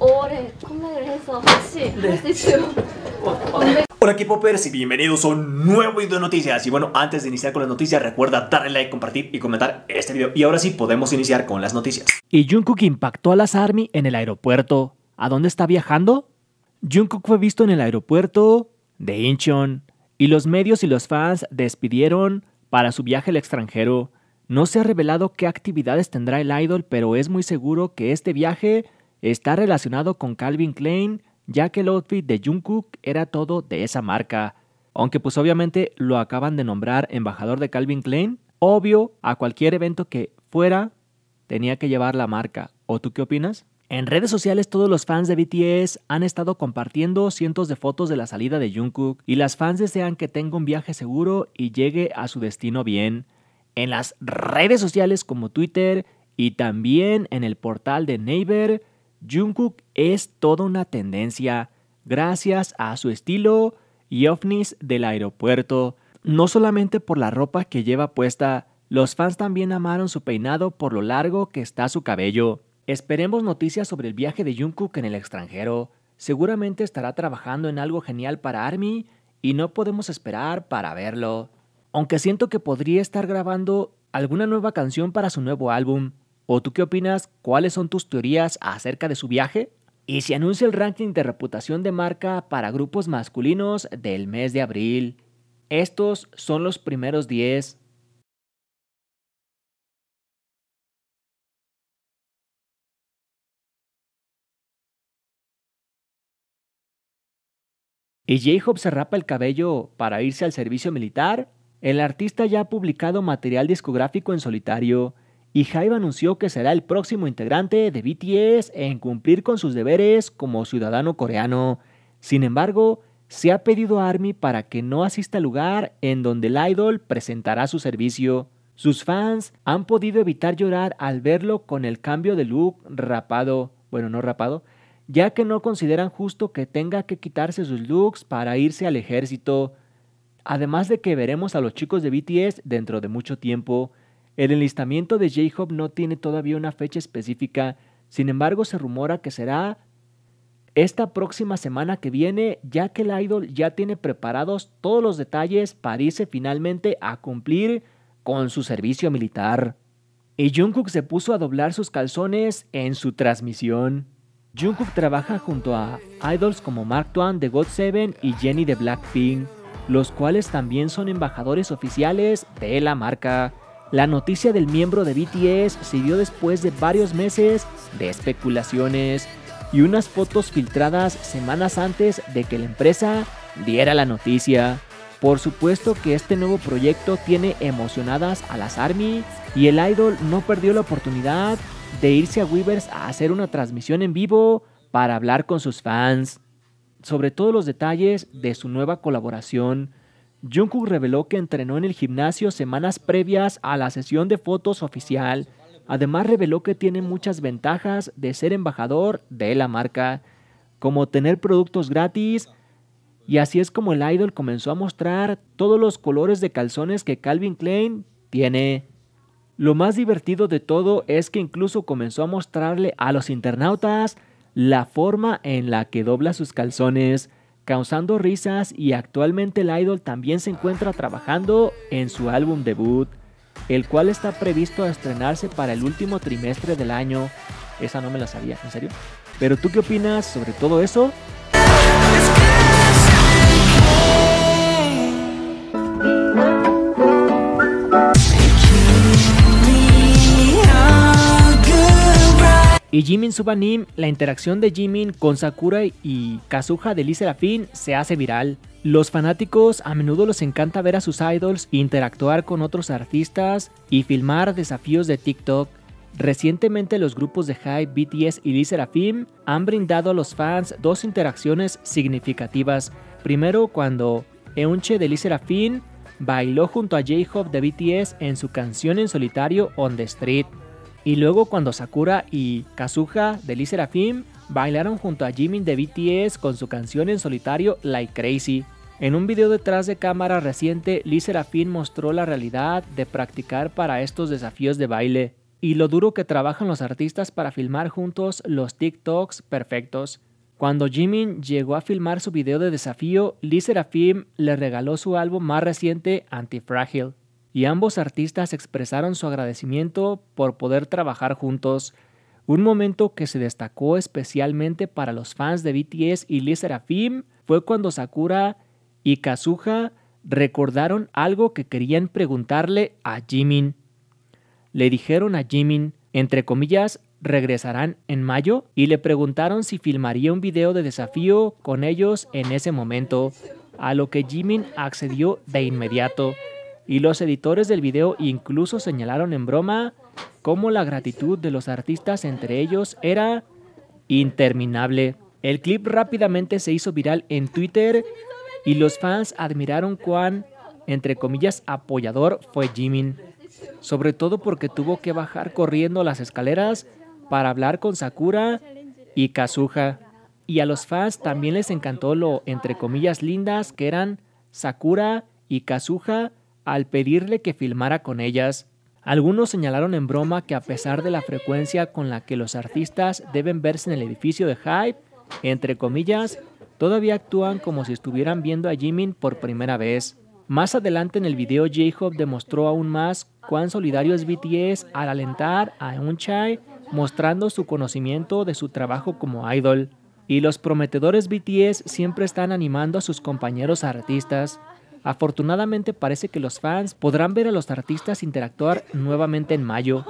Hola, Hola equipo y bienvenidos a un nuevo video de noticias Y bueno, antes de iniciar con las noticias recuerda darle like, compartir y comentar este video Y ahora sí, podemos iniciar con las noticias Y Jungkook impactó a las ARMY en el aeropuerto ¿A dónde está viajando? Jungkook fue visto en el aeropuerto de Incheon Y los medios y los fans despidieron para su viaje al extranjero No se ha revelado qué actividades tendrá el idol Pero es muy seguro que este viaje Está relacionado con Calvin Klein, ya que el outfit de Jungkook era todo de esa marca. Aunque pues obviamente lo acaban de nombrar embajador de Calvin Klein, obvio, a cualquier evento que fuera tenía que llevar la marca. ¿O tú qué opinas? En redes sociales todos los fans de BTS han estado compartiendo cientos de fotos de la salida de Jungkook y las fans desean que tenga un viaje seguro y llegue a su destino bien. En las redes sociales como Twitter y también en el portal de Neighbor Jungkook es toda una tendencia gracias a su estilo y ovnis del aeropuerto. No solamente por la ropa que lleva puesta, los fans también amaron su peinado por lo largo que está su cabello. Esperemos noticias sobre el viaje de Jungkook en el extranjero. Seguramente estará trabajando en algo genial para ARMY y no podemos esperar para verlo. Aunque siento que podría estar grabando alguna nueva canción para su nuevo álbum, ¿O tú qué opinas? ¿Cuáles son tus teorías acerca de su viaje? Y se anuncia el ranking de reputación de marca para grupos masculinos del mes de abril. Estos son los primeros 10. y J-Hope se rapa el cabello para irse al servicio militar, el artista ya ha publicado material discográfico en solitario y Hybe anunció que será el próximo integrante de BTS en cumplir con sus deberes como ciudadano coreano. Sin embargo, se ha pedido a ARMY para que no asista al lugar en donde el idol presentará su servicio. Sus fans han podido evitar llorar al verlo con el cambio de look rapado, bueno, no rapado, ya que no consideran justo que tenga que quitarse sus looks para irse al ejército. Además de que veremos a los chicos de BTS dentro de mucho tiempo, el enlistamiento de j hope no tiene todavía una fecha específica, sin embargo se rumora que será esta próxima semana que viene, ya que el idol ya tiene preparados todos los detalles para irse finalmente a cumplir con su servicio militar. Y Jungkook se puso a doblar sus calzones en su transmisión. Jungkook trabaja junto a idols como Mark Twain de god 7 y Jennie de Blackpink, los cuales también son embajadores oficiales de la marca. La noticia del miembro de BTS se dio después de varios meses de especulaciones y unas fotos filtradas semanas antes de que la empresa diera la noticia. Por supuesto que este nuevo proyecto tiene emocionadas a las ARMY y el idol no perdió la oportunidad de irse a Weavers a hacer una transmisión en vivo para hablar con sus fans sobre todos los detalles de su nueva colaboración Jungkook reveló que entrenó en el gimnasio semanas previas a la sesión de fotos oficial. Además reveló que tiene muchas ventajas de ser embajador de la marca, como tener productos gratis, y así es como el idol comenzó a mostrar todos los colores de calzones que Calvin Klein tiene. Lo más divertido de todo es que incluso comenzó a mostrarle a los internautas la forma en la que dobla sus calzones causando risas y actualmente el idol también se encuentra trabajando en su álbum debut, el cual está previsto a estrenarse para el último trimestre del año. Esa no me la sabía, ¿en serio? Pero tú qué opinas sobre todo eso? Y Jimin Subanim, la interacción de Jimin con Sakura y Kazuha de Lee Fin se hace viral. Los fanáticos a menudo les encanta ver a sus idols interactuar con otros artistas y filmar desafíos de TikTok. Recientemente los grupos de Hype, BTS y Lee Fin han brindado a los fans dos interacciones significativas. Primero cuando Eunche de Lee Fin bailó junto a J-Hope de BTS en su canción en solitario On The Street. Y luego cuando Sakura y Kazuha de Lee Serafim bailaron junto a Jimin de BTS con su canción en solitario Like Crazy. En un video detrás de cámara reciente, Lee Serafim mostró la realidad de practicar para estos desafíos de baile y lo duro que trabajan los artistas para filmar juntos los TikToks perfectos. Cuando Jimin llegó a filmar su video de desafío, Lee Serafim le regaló su álbum más reciente, Antifragile y ambos artistas expresaron su agradecimiento por poder trabajar juntos, un momento que se destacó especialmente para los fans de BTS y Lee Serafim fue cuando Sakura y Kazuha recordaron algo que querían preguntarle a Jimin. Le dijeron a Jimin, entre comillas, regresarán en mayo y le preguntaron si filmaría un video de desafío con ellos en ese momento, a lo que Jimin accedió de inmediato. Y los editores del video incluso señalaron en broma cómo la gratitud de los artistas entre ellos era interminable. El clip rápidamente se hizo viral en Twitter y los fans admiraron cuán, entre comillas, apoyador fue Jimin, sobre todo porque tuvo que bajar corriendo las escaleras para hablar con Sakura y Kazuha. Y a los fans también les encantó lo, entre comillas, lindas que eran Sakura y Kazuha al pedirle que filmara con ellas. Algunos señalaron en broma que a pesar de la frecuencia con la que los artistas deben verse en el edificio de Hype, entre comillas, todavía actúan como si estuvieran viendo a Jimin por primera vez. Más adelante en el video, J-Hope demostró aún más cuán solidario es BTS al alentar a Eunchai mostrando su conocimiento de su trabajo como idol. Y los prometedores BTS siempre están animando a sus compañeros artistas. Afortunadamente parece que los fans podrán ver a los artistas interactuar nuevamente en mayo.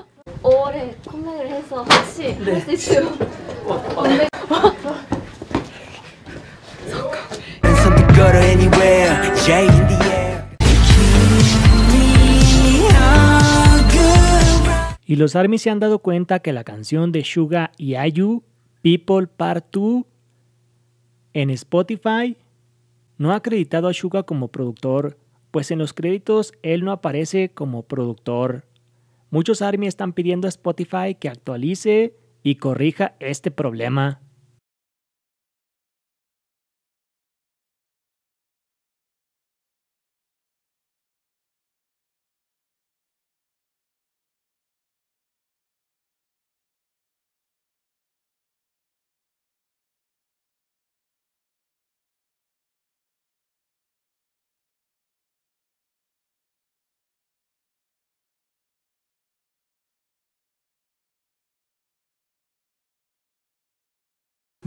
Y los ARMY se han dado cuenta que la canción de Suga y Ayu, People Part 2, en Spotify no ha acreditado a Suga como productor, pues en los créditos él no aparece como productor. Muchos ARMY están pidiendo a Spotify que actualice y corrija este problema.